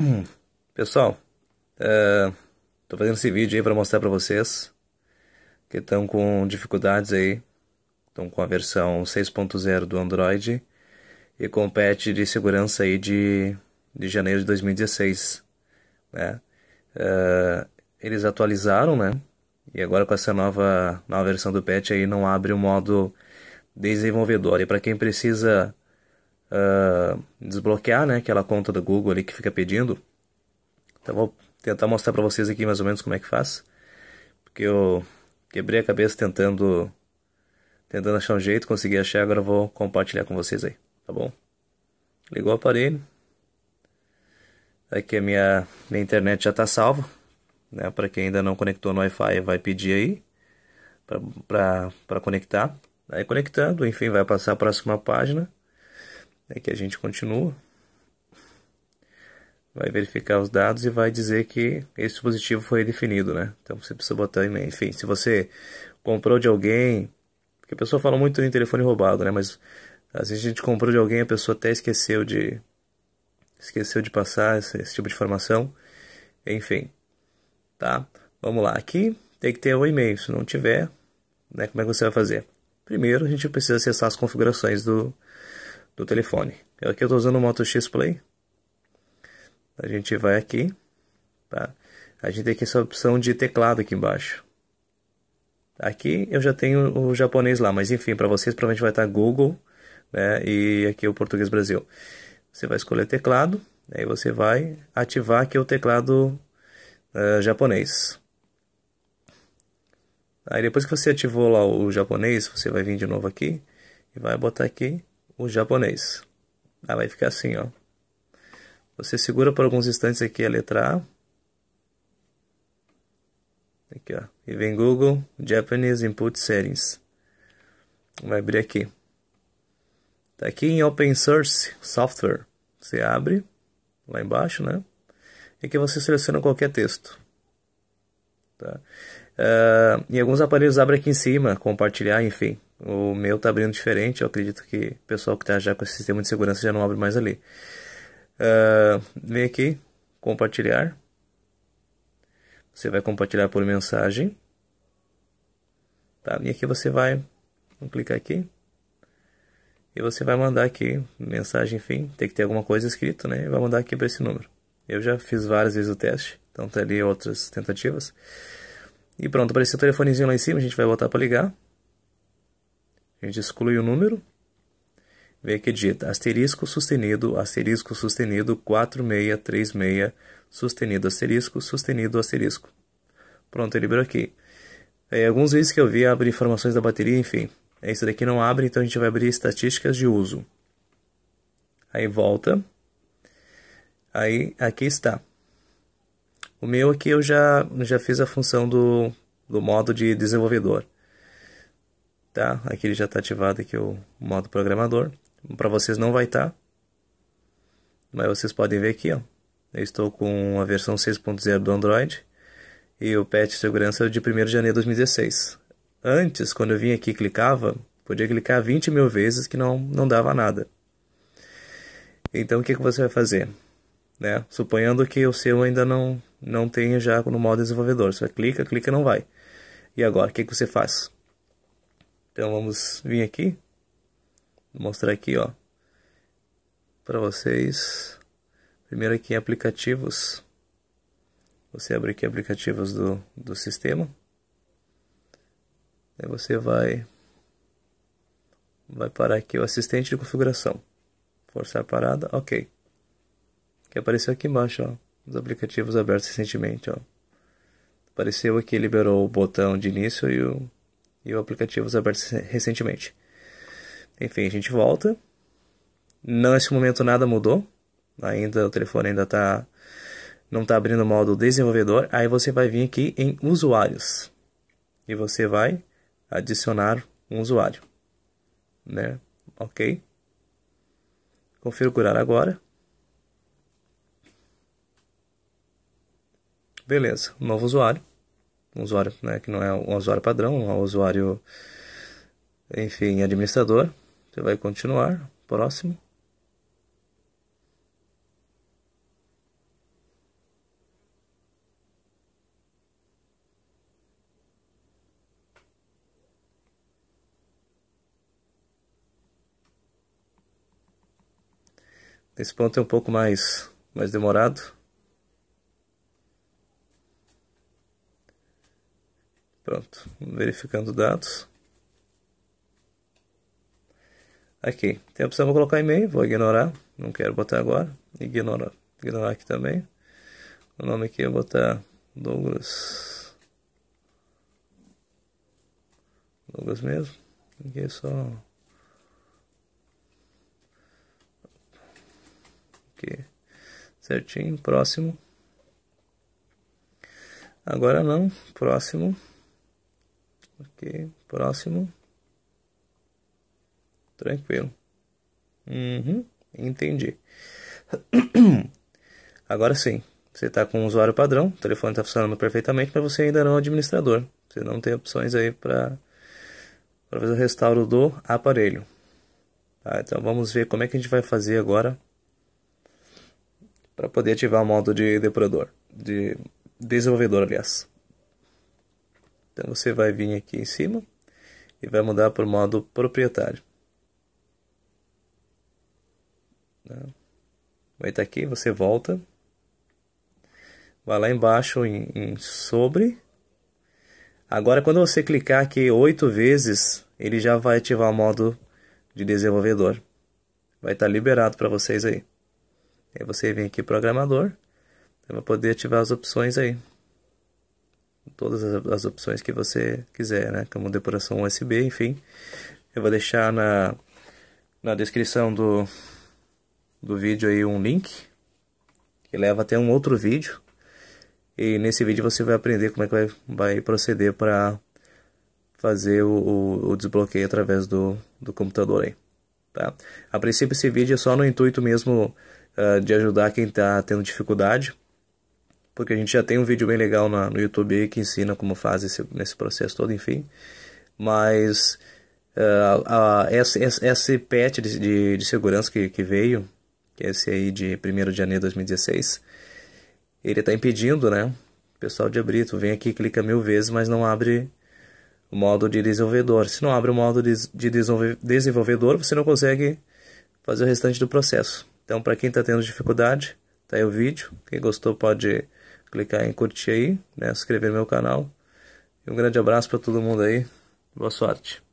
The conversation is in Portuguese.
Pessoal, estou é, fazendo esse vídeo aí para mostrar para vocês que estão com dificuldades aí, estão com a versão 6.0 do Android e com o patch de segurança aí de, de janeiro de 2016, né? É, eles atualizaram, né? E agora com essa nova, nova versão do patch aí não abre o modo desenvolvedor. E para quem precisa uh, desbloquear né, aquela conta do Google ali que fica pedindo. Então vou tentar mostrar para vocês aqui mais ou menos como é que faz. Porque eu quebrei a cabeça tentando tentando achar um jeito, consegui achar, agora vou compartilhar com vocês aí, tá bom? Ligou o aparelho. Aqui a minha, minha internet já está salva. Né? Para quem ainda não conectou no Wi-Fi, vai pedir aí para conectar. Aí conectando, enfim, vai passar a próxima página é que a gente continua, vai verificar os dados e vai dizer que esse dispositivo foi definido, né? Então você precisa botar e-mail. Enfim, se você comprou de alguém, porque a pessoa fala muito em telefone roubado, né? Mas às vezes a gente comprou de alguém, a pessoa até esqueceu de esqueceu de passar esse, esse tipo de informação. Enfim, tá? Vamos lá, aqui tem que ter o e-mail. Se não tiver, né, como é que você vai fazer? Primeiro, a gente precisa acessar as configurações do do telefone. Eu aqui estou usando o Moto X Play. A gente vai aqui, tá? A gente tem aqui essa opção de teclado aqui embaixo. Aqui eu já tenho o japonês lá, mas enfim, para vocês provavelmente vai estar Google, né? E aqui o português Brasil. Você vai escolher teclado, aí você vai ativar aqui o teclado uh, japonês. Aí depois que você ativou lá o japonês, você vai vir de novo aqui e vai botar aqui o japonês. Ah, vai ficar assim, ó. Você segura por alguns instantes aqui a letra A. Aqui, ó. E vem Google Japanese Input Settings. Vai abrir aqui. Tá aqui em Open Source Software. Você abre lá embaixo, né? E aqui você seleciona qualquer texto. Tá? Uh, e alguns aparelhos abrem aqui em cima, compartilhar, enfim. O meu tá abrindo diferente, eu acredito que o pessoal que tá já com esse sistema de segurança já não abre mais ali. Uh, vem aqui, compartilhar. Você vai compartilhar por mensagem. Tá? E aqui você vai clicar aqui. E você vai mandar aqui, mensagem, enfim, tem que ter alguma coisa escrito, né? E vai mandar aqui para esse número. Eu já fiz várias vezes o teste, então tá ali outras tentativas. E pronto, apareceu o telefonezinho lá em cima, a gente vai botar para ligar. A gente exclui o número. Vê que digita asterisco sustenido, asterisco sustenido, 4636, sustenido asterisco, sustenido asterisco. Pronto, ele abriu aqui. É, alguns vezes que eu vi abre informações da bateria, enfim. Esse é, daqui não abre, então a gente vai abrir estatísticas de uso. Aí volta. Aí aqui está. O meu aqui eu já, já fiz a função do, do modo de desenvolvedor tá? Aqui ele já está ativado aqui é o modo programador. Para vocês não vai estar, tá, mas vocês podem ver aqui, ó. Eu estou com a versão 6.0 do Android e o patch de segurança é de 1 de janeiro de 2016. Antes, quando eu vinha aqui e clicava, podia clicar 20 mil vezes que não, não dava nada. Então, o que, que você vai fazer? Né? Suponhando que o seu ainda não, não tenha já no modo desenvolvedor. Você clica, clica não vai. E agora, o que, que você faz? Então vamos vir aqui, vou mostrar aqui, ó, para vocês. Primeiro aqui em aplicativos, você abre aqui aplicativos do, do sistema. Aí você vai, vai parar aqui o assistente de configuração. Forçar a parada, ok. Que apareceu aqui embaixo, ó, os aplicativos abertos recentemente, ó. Apareceu aqui, liberou o botão de início e o e o aplicativo foi aberto recentemente. Enfim, a gente volta. Nesse momento nada mudou. Ainda o telefone ainda tá não está abrindo o modo desenvolvedor, aí você vai vir aqui em usuários e você vai adicionar um usuário, né? Ok? Configurar agora. Beleza, novo usuário um usuário né, que não é um usuário padrão, é um usuário, enfim, administrador. Você vai continuar, próximo. Esse ponto é um pouco mais, mais demorado, Pronto, verificando dados. Aqui, tem a opção de colocar e-mail, vou ignorar, não quero botar agora. Ignora, ignorar aqui também. O nome aqui eu é vou botar Douglas. Douglas mesmo. Aqui é só. Aqui. Certinho, próximo. Agora não, próximo próximo. Tranquilo. Uhum, entendi. Agora sim, você está com o usuário padrão, o telefone está funcionando perfeitamente, mas você ainda não é um administrador. Você não tem opções aí para fazer o restauro do aparelho. Tá, então vamos ver como é que a gente vai fazer agora para poder ativar o modo de depurador, de desenvolvedor, aliás. Então você vai vir aqui em cima e vai mudar para o modo proprietário. Né? Vai estar tá aqui, você volta. Vai lá embaixo em, em sobre. Agora quando você clicar aqui oito vezes, ele já vai ativar o modo de desenvolvedor. Vai estar tá liberado para vocês aí. Aí você vem aqui programador, vai poder ativar as opções aí todas as opções que você quiser, né? Como então, depuração USB, enfim. Eu vou deixar na, na descrição do, do vídeo aí um link que leva até um outro vídeo. E nesse vídeo você vai aprender como é que vai, vai proceder para fazer o, o, o, desbloqueio através do, do computador aí, tá? A princípio esse vídeo é só no intuito mesmo uh, de ajudar quem está tendo dificuldade porque a gente já tem um vídeo bem legal na, no YouTube que ensina como faz esse, nesse processo todo, enfim. Mas uh, é, uh, esse, esse, esse patch de, de, de, segurança que, que veio, que é esse aí de 1 de janeiro de 2016, ele está impedindo, né? O pessoal de abrir, tu vem aqui, clica mil vezes, mas não abre o modo de desenvolvedor. Se não abre o modo de, de desenvolvedor, você não consegue fazer o restante do processo. Então, para quem está tendo dificuldade, tá aí o vídeo. Quem gostou pode clicar em curtir aí, né? inscrever no meu canal. E um grande abraço para todo mundo aí. Boa sorte.